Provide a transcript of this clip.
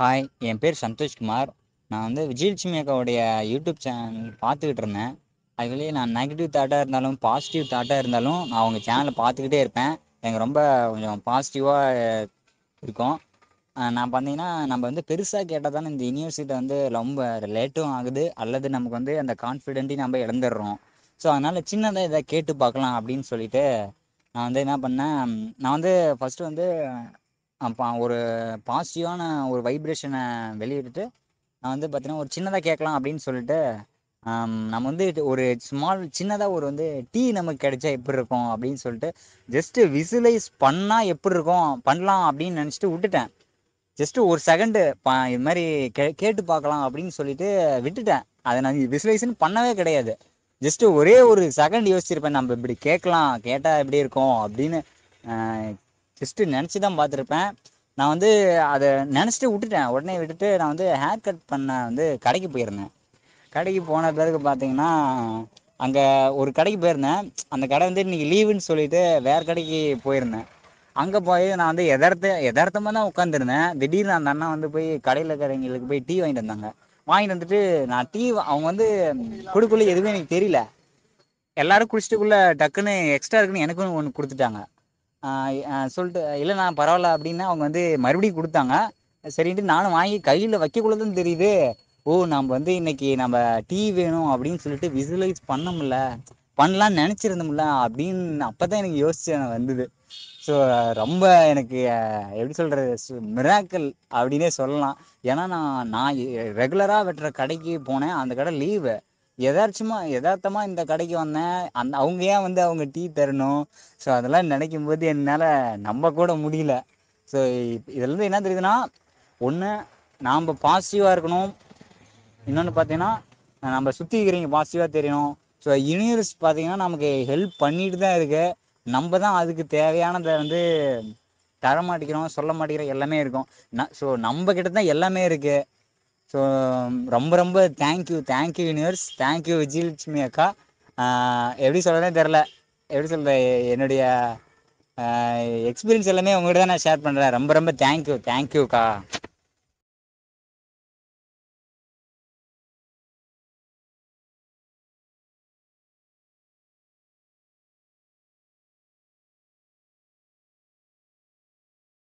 hi என் பேர் சந்தோஷ்குமார் நான் வந்து விஜயலட்சுமி அக்காவுடைய யூடியூப் சேனல் பார்த்துக்கிட்டு இருந்தேன் அதுலேயே நான் நெகட்டிவ் தாட்டாக இருந்தாலும் பாசிட்டிவ் தாட்டாக இருந்தாலும் நான் அவங்க சேனலை பார்த்துக்கிட்டே இருப்பேன் எனக்கு ரொம்ப கொஞ்சம் பாசிட்டிவாக இருக்கும் நான் பார்த்தீங்கன்னா நம்ம வந்து பெருசாக கேட்டால் தானே இந்த யூனிவர்சிட்டி வந்து ரொம்ப லேட்டும் ஆகுது அல்லது நமக்கு வந்து அந்த கான்ஃபிடென்ட்டையும் நம்ம இழந்துடுறோம் ஸோ அதனால் சின்னதாக இதை கேட்டு பார்க்கலாம் அப்படின்னு சொல்லிட்டு நான் வந்து என்ன பண்ணேன் நான் வந்து ஃபஸ்ட்டு வந்து அப்போ ஒரு பாசிட்டிவான ஒரு வைப்ரேஷனை வெளியிட்டு நான் வந்து பார்த்தீங்கன்னா ஒரு சின்னதாக கேட்கலாம் அப்படின்னு சொல்லிட்டு நம்ம வந்து ஒரு ஸ்மால் சின்னதாக ஒரு வந்து டீ நமக்கு கிடைச்சா எப்படி இருக்கும் அப்படின்னு சொல்லிட்டு ஜஸ்ட்டு விசுவலைஸ் பண்ணால் எப்படி இருக்கும் பண்ணலாம் அப்படின்னு நினச்சிட்டு விட்டுட்டேன் ஜஸ்ட்டு ஒரு செகண்டு பா இது மாதிரி கே கேட்டு பார்க்கலாம் அப்படின்னு சொல்லிட்டு விட்டுட்டேன் அதை நான் விசுவலைஸ்ன்னு பண்ணவே கிடையாது ஜஸ்ட்டு ஒரே ஒரு செகண்ட் யோசிச்சிருப்பேன் நம்ம இப்படி கேட்கலாம் கேட்டால் எப்படி இருக்கும் அப்படின்னு ஜஸ்ட்டு நினச்சி தான் பார்த்துருப்பேன் நான் வந்து அதை நினச்சிட்டு விட்டுட்டேன் உடனே விட்டுட்டு நான் வந்து ஹேர் கட் பண்ண வந்து கடைக்கு போயிருந்தேன் கடைக்கு போன பிறகு பார்த்தீங்கன்னா அங்கே ஒரு கடைக்கு போயிருந்தேன் அந்த கடை வந்து இன்றைக்கி லீவுன்னு சொல்லிட்டு வேறு கடைக்கு போயிருந்தேன் அங்கே போய் நான் வந்து எதார்த்த எதார்த்தமாக தான் உட்காந்துருந்தேன் திடீர்னு அந்த அண்ணா வந்து போய் கடையில் இருக்கிறவங்களுக்கு போய் டீ வாங்கிட்டு வந்தாங்க வாங்கிட்டு வந்துட்டு நான் டீ அவங்க வந்து கொடுக்குள்ள எதுவுமே எனக்கு தெரியல எல்லாரும் குடிச்சிட்டுக்குள்ள டக்குன்னு எக்ஸ்ட்ரா இருக்குன்னு எனக்குன்னு ஒன்று கொடுத்துட்டாங்க சொல்லிட்டு இல்லைண்ணா பரவாயில்ல அப்படின்னா அவங்க வந்து மறுபடியும் கொடுத்தாங்க சரின்ட்டு நானும் வாங்கி கையில் வைக்கக்குள்ளதும் தெரியுது ஓ நம்ம வந்து இன்னைக்கு நம்ம டீ வேணும் அப்படின்னு சொல்லிட்டு விசுவலைஸ் பண்ண முடில பண்ணலான்னு நினச்சிருந்தோம்ல அப்படின்னு அப்போ தான் எனக்கு யோசிச்சு வந்தது ஸோ ரொம்ப எனக்கு எப்படி சொல்கிறது மிராக்கல் அப்படின்னே சொல்லலாம் ஏன்னா நான் நான் ரெகுலராக வெட்டுற கடைக்கு போனேன் அந்த கடை லீவு எதார்ச்சமாக எதார்த்தமாக இந்த கடைக்கு வந்தேன் அந்த அவங்க ஏன் வந்து அவங்க டீ தரணும் ஸோ அதெல்லாம் நினைக்கும் போது என்னால் நம்ப கூட முடியல ஸோ இதுலேருந்து என்ன தெரியுதுன்னா ஒன்று நாம் பாசிட்டிவாக இருக்கணும் இன்னொன்று பார்த்தீங்கன்னா நம்ம சுற்றி இருக்கிறவங்க பாசிட்டிவாக தெரியணும் ஸோ யூனிவர்ஸ் பார்த்தீங்கன்னா நமக்கு ஹெல்ப் பண்ணிட்டு தான் இருக்குது நம்ம தான் அதுக்கு தேவையானதை வந்து தர மாட்டேங்கிறோம் சொல்ல மாட்டேங்கிறோம் எல்லாமே இருக்கும் ந ஸோ நம்ம கிட்ட தான் எல்லாமே இருக்குது ஸோ um, ரொம்ப ரொம்ப thank you thank you universe thank you Vijayalakshmi அக்கா எப்படி சொல்கிறதே தெரில எப்படி சொல்கிற என்னுடைய எக்ஸ்பீரியன்ஸ் எல்லாமே உங்கள்கிட்ட தான் நான் ஷேர் பண்ணுறேன் ரொம்ப ரொம்ப தேங்க்யூ தேங்க்யூக்கா